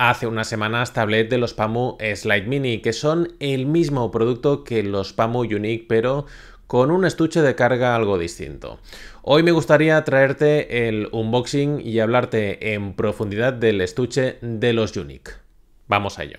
Hace unas semanas tablet de los PAMU Slide Mini, que son el mismo producto que los PAMU Unique, pero con un estuche de carga algo distinto. Hoy me gustaría traerte el unboxing y hablarte en profundidad del estuche de los Unique. Vamos a ello.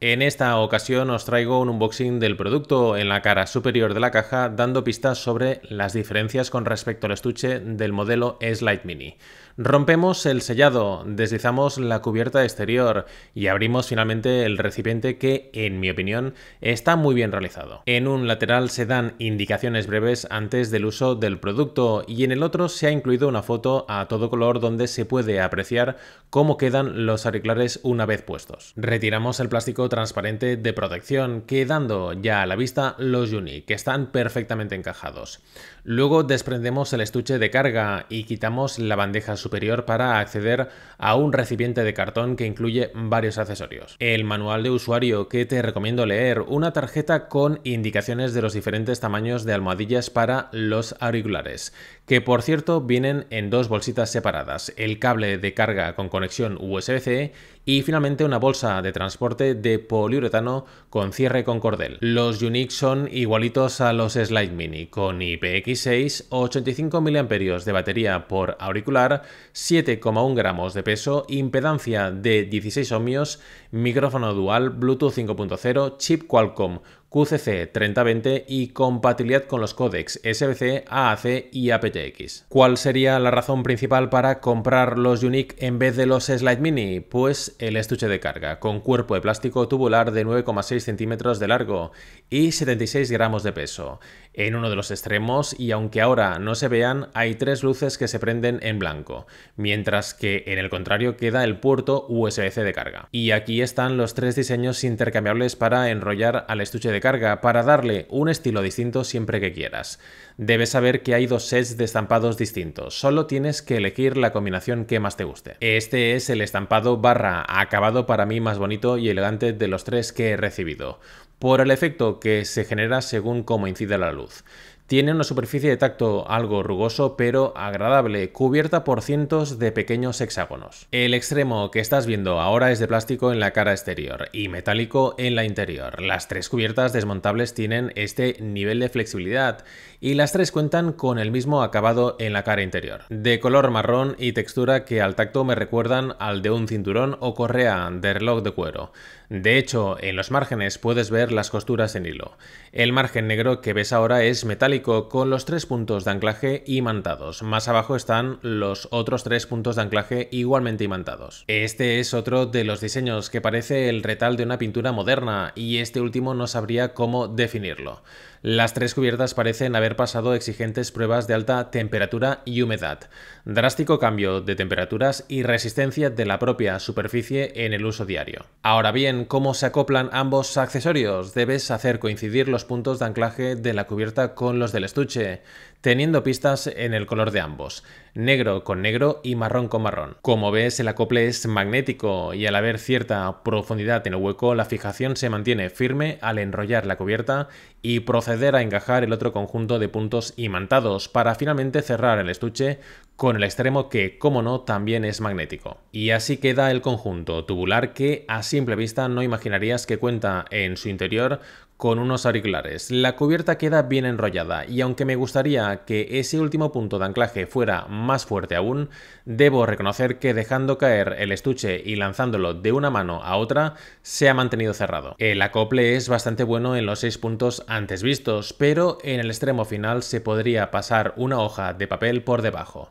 En esta ocasión os traigo un unboxing del producto en la cara superior de la caja dando pistas sobre las diferencias con respecto al estuche del modelo Slide Mini. Rompemos el sellado, deslizamos la cubierta exterior y abrimos finalmente el recipiente que, en mi opinión, está muy bien realizado. En un lateral se dan indicaciones breves antes del uso del producto y en el otro se ha incluido una foto a todo color donde se puede apreciar cómo quedan los auriculares una vez puestos. Retiramos el plástico transparente de protección, quedando ya a la vista los Uni, que están perfectamente encajados. Luego desprendemos el estuche de carga y quitamos la bandeja superior superior para acceder a un recipiente de cartón que incluye varios accesorios. El manual de usuario que te recomiendo leer, una tarjeta con indicaciones de los diferentes tamaños de almohadillas para los auriculares, que por cierto vienen en dos bolsitas separadas, el cable de carga con conexión USB-C y finalmente una bolsa de transporte de poliuretano con cierre con cordel. Los Unix son igualitos a los Slide Mini, con IPX6, 85 mAh de batería por auricular, 7,1 gramos de peso, impedancia de 16 ohmios, micrófono dual, Bluetooth 5.0, chip Qualcomm QCC 3020 y compatibilidad con los códecs SBC, AAC y aptX. ¿Cuál sería la razón principal para comprar los Unique en vez de los Slide Mini? Pues el estuche de carga, con cuerpo de plástico tubular de 9,6 centímetros de largo y 76 gramos de peso. En uno de los extremos, y aunque ahora no se vean, hay tres luces que se prenden en blanco, mientras que en el contrario queda el puerto USB-C de carga. Y aquí están los tres diseños intercambiables para enrollar al estuche de carga para darle un estilo distinto siempre que quieras. Debes saber que hay dos sets de estampados distintos, solo tienes que elegir la combinación que más te guste. Este es el estampado barra acabado para mí más bonito y elegante de los tres que he recibido, por el efecto que se genera según cómo incide la luz. Tiene una superficie de tacto algo rugoso pero agradable, cubierta por cientos de pequeños hexágonos. El extremo que estás viendo ahora es de plástico en la cara exterior y metálico en la interior. Las tres cubiertas desmontables tienen este nivel de flexibilidad y las tres cuentan con el mismo acabado en la cara interior. De color marrón y textura que al tacto me recuerdan al de un cinturón o correa de reloj de cuero. De hecho, en los márgenes puedes ver las costuras en hilo. El margen negro que ves ahora es metálico con los tres puntos de anclaje imantados. Más abajo están los otros tres puntos de anclaje igualmente imantados. Este es otro de los diseños que parece el retal de una pintura moderna y este último no sabría cómo definirlo. Las tres cubiertas parecen haber pasado exigentes pruebas de alta temperatura y humedad, drástico cambio de temperaturas y resistencia de la propia superficie en el uso diario. Ahora bien, ¿cómo se acoplan ambos accesorios? Debes hacer coincidir los puntos de anclaje de la cubierta con los del estuche, teniendo pistas en el color de ambos, negro con negro y marrón con marrón. Como ves, el acople es magnético y al haber cierta profundidad en el hueco, la fijación se mantiene firme al enrollar la cubierta y proceder a encajar el otro conjunto de puntos imantados para finalmente cerrar el estuche con el extremo que, como no, también es magnético. Y así queda el conjunto tubular que a simple vista no imaginarías que cuenta en su interior con unos auriculares. La cubierta queda bien enrollada y aunque me gustaría que ese último punto de anclaje fuera más fuerte aún, debo reconocer que dejando caer el estuche y lanzándolo de una mano a otra se ha mantenido cerrado. El acople es bastante bueno en los seis puntos antes vistos, pero en el extremo final se podría pasar una hoja de papel por debajo.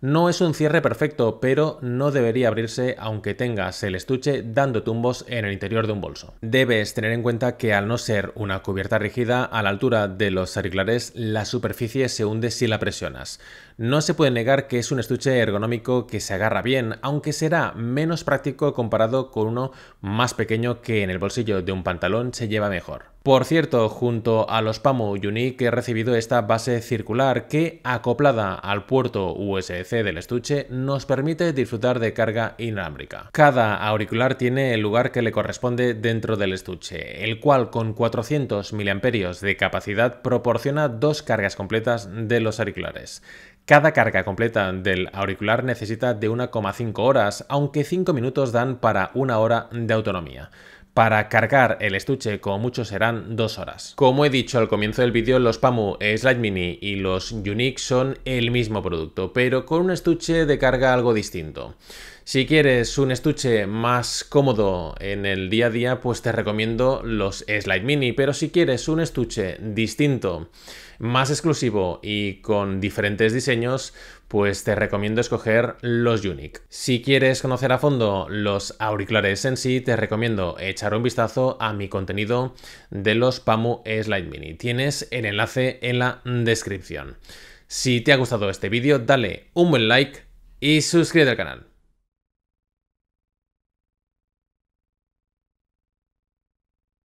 No es un cierre perfecto, pero no debería abrirse aunque tengas el estuche dando tumbos en el interior de un bolso. Debes tener en cuenta que al no ser una cubierta rígida a la altura de los auriculares, la superficie se hunde si la presionas. No se puede negar que es un estuche ergonómico que se agarra bien, aunque será menos práctico comparado con uno más pequeño que en el bolsillo de un pantalón se lleva mejor. Por cierto, junto a los PAMU Unique he recibido esta base circular que, acoplada al puerto USB e del estuche nos permite disfrutar de carga inalámbrica. Cada auricular tiene el lugar que le corresponde dentro del estuche, el cual con 400 mAh de capacidad proporciona dos cargas completas de los auriculares. Cada carga completa del auricular necesita de 1,5 horas, aunque 5 minutos dan para una hora de autonomía. Para cargar el estuche, como mucho, serán dos horas. Como he dicho al comienzo del vídeo, los PAMU Slide Mini y los Unique son el mismo producto, pero con un estuche de carga algo distinto. Si quieres un estuche más cómodo en el día a día, pues te recomiendo los Slide Mini, pero si quieres un estuche distinto, más exclusivo y con diferentes diseños, pues te recomiendo escoger los Unique. Si quieres conocer a fondo los auriculares en sí, te recomiendo echar un vistazo a mi contenido de los PAMU Slide Mini. Tienes el enlace en la descripción. Si te ha gustado este vídeo, dale un buen like y suscríbete al canal.